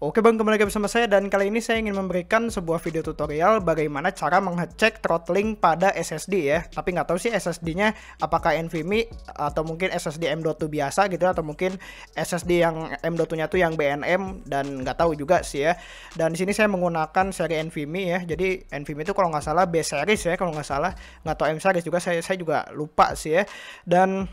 Oke bang, kembali lagi bersama saya dan kali ini saya ingin memberikan sebuah video tutorial bagaimana cara mengecek throttling pada SSD ya. Tapi nggak tahu sih SSD-nya apakah NVMe atau mungkin SSD M.2 biasa gitu atau mungkin SSD yang M.2-nya tuh yang BNM dan nggak tahu juga sih ya. Dan di sini saya menggunakan seri NVMe ya. Jadi NVMe itu kalau nggak salah B series ya kalau nggak salah nggak tahu M series juga saya saya juga lupa sih ya. Dan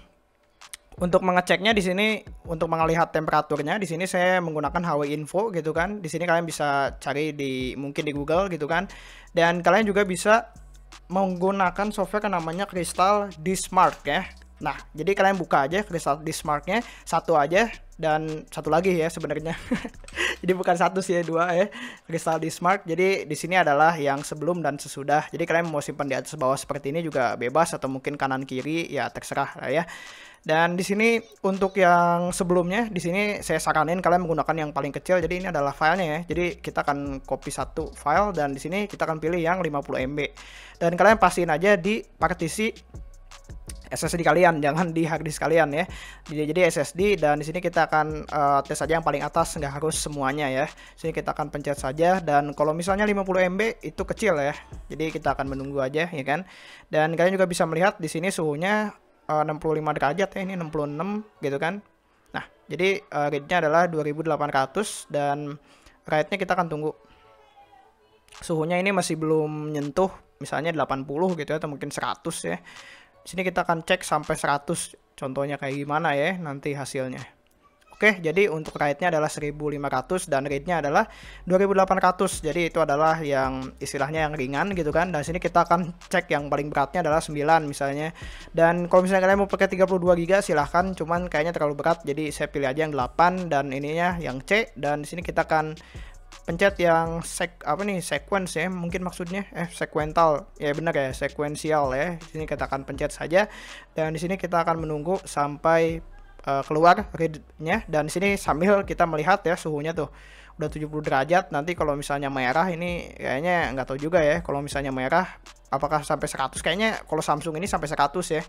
untuk mengeceknya di sini untuk melihat temperaturnya di sini saya menggunakan HW Info gitu kan. Di sini kalian bisa cari di mungkin di Google gitu kan. Dan kalian juga bisa menggunakan software yang namanya Crystal Dismark ya. Nah, jadi kalian buka aja Crystal Dismarknya satu aja dan satu lagi ya sebenarnya. jadi bukan satu sih dua ya kristal di smart jadi di sini adalah yang sebelum dan sesudah jadi kalian mau simpan di atas bawah seperti ini juga bebas atau mungkin kanan kiri ya terserah lah ya dan di sini untuk yang sebelumnya di sini saya saranin kalian menggunakan yang paling kecil. Jadi ini adalah filenya ya. Jadi kita akan copy satu file dan di sini kita akan pilih yang 50 MB. Dan kalian pastiin aja di partisi SSD kalian, jangan di hard kalian ya. Jadi jadi SSD dan di sini kita akan uh, tes saja yang paling atas, nggak harus semuanya ya. Sini kita akan pencet saja dan kalau misalnya 50 MB itu kecil ya. Jadi kita akan menunggu aja ya kan. Dan kalian juga bisa melihat di sini suhunya eh, uh, 65 derajat ya, ini 66 gitu kan. Nah, jadi uh, rate-nya adalah 2800 dan rate-nya kita akan tunggu. Suhunya ini masih belum nyentuh misalnya 80 gitu ya atau mungkin 100 ya sini kita akan cek sampai 100 contohnya kayak gimana ya nanti hasilnya. Oke, jadi untuk rate-nya adalah 1500 dan rate-nya adalah 2800. Jadi itu adalah yang istilahnya yang ringan gitu kan. Dan sini kita akan cek yang paling beratnya adalah 9 misalnya. Dan kalau misalnya kalian mau pakai 32 GB silahkan, cuman kayaknya terlalu berat. Jadi saya pilih aja yang 8 dan ininya yang C dan di sini kita akan pencet yang sek apa nih sequence ya mungkin maksudnya eh sequential. ya benar ya sequential ya di sini kita akan pencet saja dan di sini kita akan menunggu sampai uh, keluar readnya dan di sini sambil kita melihat ya suhunya tuh udah 70 derajat nanti kalau misalnya merah ini kayaknya nggak tahu juga ya kalau misalnya merah apakah sampai 100 kayaknya kalau Samsung ini sampai 100 ya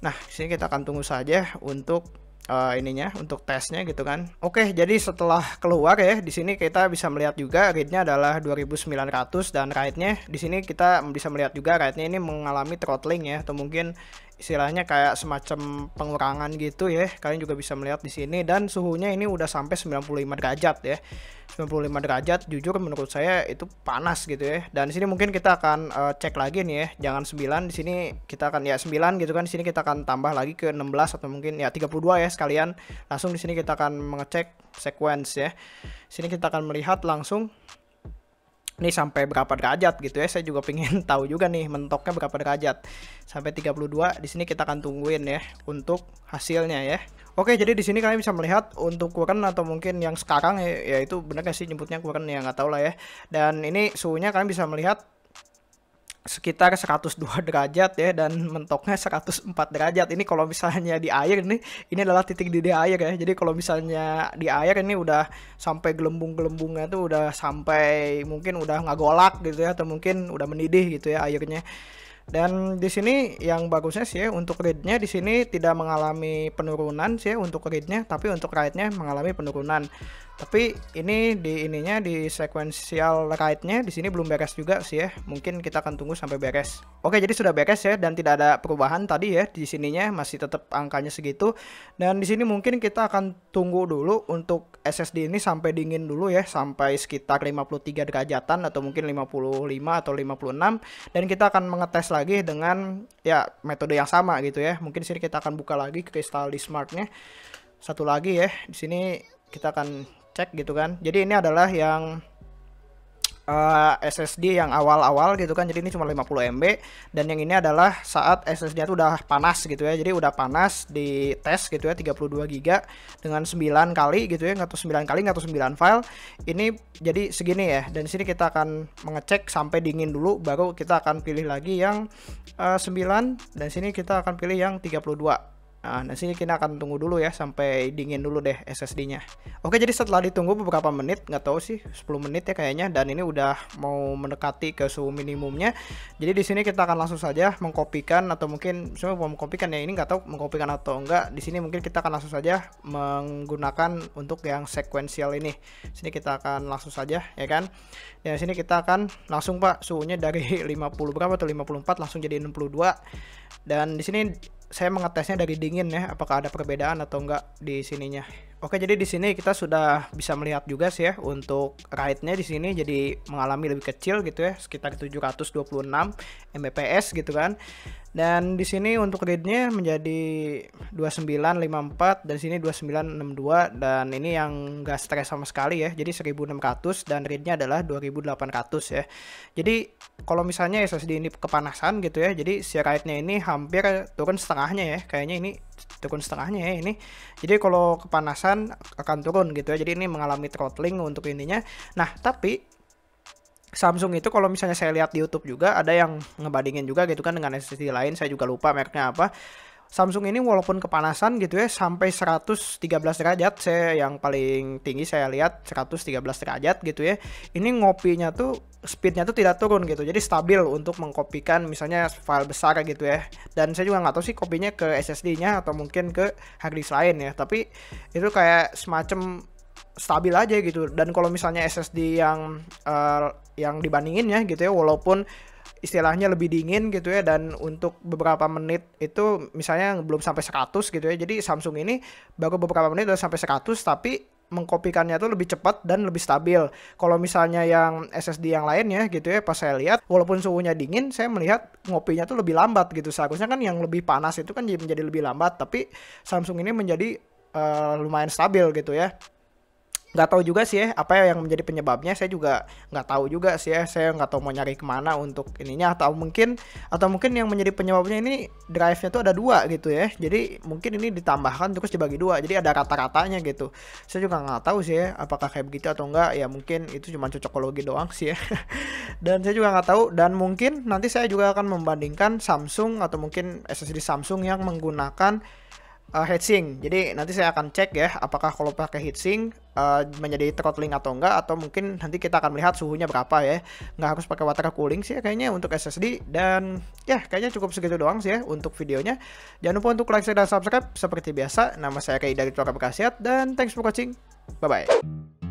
nah di sini kita akan tunggu saja untuk uh, ininya untuk tesnya gitu kan. Oke, jadi setelah keluar ya, di sini kita bisa melihat juga rate-nya adalah 2900 dan rate-nya di sini kita bisa melihat juga rate-nya ini mengalami throttling ya atau mungkin istilahnya kayak semacam pengurangan gitu ya. Kalian juga bisa melihat di sini dan suhunya ini udah sampai 95 derajat ya. 95 derajat jujur menurut saya itu panas gitu ya. Dan di sini mungkin kita akan uh, cek lagi nih ya. Jangan 9 di sini kita akan ya 9 gitu kan. Di sini kita akan tambah lagi ke 16 atau mungkin ya 32 ya sekalian. Langsung di sini kita akan mengecek sequence ya. Di sini kita akan melihat langsung ini sampai berapa derajat gitu ya saya juga pengen tahu juga nih mentoknya berapa derajat sampai 32 di sini kita akan tungguin ya untuk hasilnya ya Oke, jadi di sini kalian bisa melihat untuk kuren atau mungkin yang sekarang ya, itu benar sih nyebutnya kuren ya nggak tahu lah ya. Dan ini suhunya kalian bisa melihat sekitar 102 derajat ya dan mentoknya 104 derajat. Ini kalau misalnya di air ini ini adalah titik di air ya. Jadi kalau misalnya di air ini udah sampai gelembung-gelembungnya tuh udah sampai mungkin udah nggak golak gitu ya atau mungkin udah mendidih gitu ya airnya. Dan di sini yang bagusnya sih ya, untuk readnya di sini tidak mengalami penurunan sih ya, untuk readnya tapi untuk write-nya mengalami penurunan tapi ini di ininya di sequential write-nya di sini belum beres juga sih ya mungkin kita akan tunggu sampai beres oke jadi sudah beres ya dan tidak ada perubahan tadi ya di sininya masih tetap angkanya segitu dan di sini mungkin kita akan tunggu dulu untuk SSD ini sampai dingin dulu ya sampai sekitar 53 derajatan atau mungkin 55 atau 56 dan kita akan mengetes lagi dengan ya metode yang sama gitu ya mungkin sini kita akan buka lagi kristal di smartnya satu lagi ya di sini kita akan cek gitu kan jadi ini adalah yang uh, eh, SSD yang awal-awal gitu kan jadi ini cuma 50 MB dan yang ini adalah saat SSD itu udah panas gitu ya jadi udah panas di tes gitu ya 32 GB dengan 9 kali gitu ya atau 9 kali atau 9 file ini jadi segini ya dan sini kita akan mengecek sampai dingin dulu baru kita akan pilih lagi yang uh, eh, 9 dan sini kita akan pilih yang 32 Ah, nah, sini kita akan tunggu dulu ya sampai dingin dulu deh SSD-nya. Oke, jadi setelah ditunggu beberapa menit, nggak tahu sih 10 menit ya kayaknya dan ini udah mau mendekati ke suhu minimumnya. Jadi di sini kita akan langsung saja mengkopikan atau mungkin semua mau mengkopikan ya ini nggak tahu mengkopikan atau enggak. Di sini mungkin kita akan langsung saja menggunakan untuk yang sequential ini. Di sini kita akan langsung saja ya kan. Ya, sini kita akan langsung Pak suhunya dari 50 berapa atau 54 langsung jadi 62. Dan di sini saya mengetesnya dari dingin ya apakah ada perbedaan atau enggak di sininya Oke, jadi di sini kita sudah bisa melihat juga sih ya untuk ride-nya di sini jadi mengalami lebih kecil gitu ya, sekitar 726 Mbps gitu kan. Dan di sini untuk read-nya menjadi 2954 dan sini 2962 dan ini yang enggak stres sama sekali ya. Jadi 1600 dan read-nya adalah 2800 ya. Jadi kalau misalnya SSD ini kepanasan gitu ya, jadi si ride-nya ini hampir turun setengahnya ya. Kayaknya ini turun setengahnya ya ini jadi kalau kepanasan akan turun gitu ya jadi ini mengalami throttling untuk ininya nah tapi Samsung itu kalau misalnya saya lihat di YouTube juga ada yang ngebandingin juga gitu kan dengan SSD lain saya juga lupa mereknya apa Samsung ini walaupun kepanasan gitu ya sampai 113 derajat saya yang paling tinggi saya lihat 113 derajat gitu ya ini ngopinya tuh speednya tuh tidak turun gitu jadi stabil untuk mengkopikan misalnya file besar gitu ya dan saya juga nggak tahu sih kopinya ke SSD-nya atau mungkin ke disk lain ya tapi itu kayak semacam stabil aja gitu dan kalau misalnya SSD yang uh, yang dibandingin ya gitu ya walaupun istilahnya lebih dingin gitu ya dan untuk beberapa menit itu misalnya belum sampai 100 gitu ya. Jadi Samsung ini baru beberapa menit udah sampai 100 tapi mengkopikannya itu lebih cepat dan lebih stabil. Kalau misalnya yang SSD yang lainnya gitu ya, pas saya lihat walaupun suhunya dingin, saya melihat ngopinya itu lebih lambat gitu. Seharusnya kan yang lebih panas itu kan menjadi lebih lambat, tapi Samsung ini menjadi uh, lumayan stabil gitu ya nggak tahu juga sih ya apa yang menjadi penyebabnya saya juga nggak tahu juga sih ya saya nggak tahu mau nyari kemana untuk ininya atau mungkin atau mungkin yang menjadi penyebabnya ini drive-nya tuh ada dua gitu ya jadi mungkin ini ditambahkan terus dibagi dua jadi ada rata-ratanya gitu saya juga nggak tahu sih ya apakah kayak begitu atau enggak ya mungkin itu cuma cocokologi doang sih ya dan saya juga nggak tahu dan mungkin nanti saya juga akan membandingkan Samsung atau mungkin SSD Samsung yang menggunakan uh, eh, heatsink. Jadi nanti saya akan cek ya apakah kalau pakai heatsink uh, eh, menjadi throttling atau enggak atau mungkin nanti kita akan melihat suhunya berapa ya. Nggak harus pakai water cooling sih ya, kayaknya untuk SSD dan ya kayaknya cukup segitu doang sih ya untuk videonya. Jangan lupa untuk like, share dan subscribe seperti biasa. Nama saya Kai dari Tora Bekasiat dan thanks for watching. Bye bye.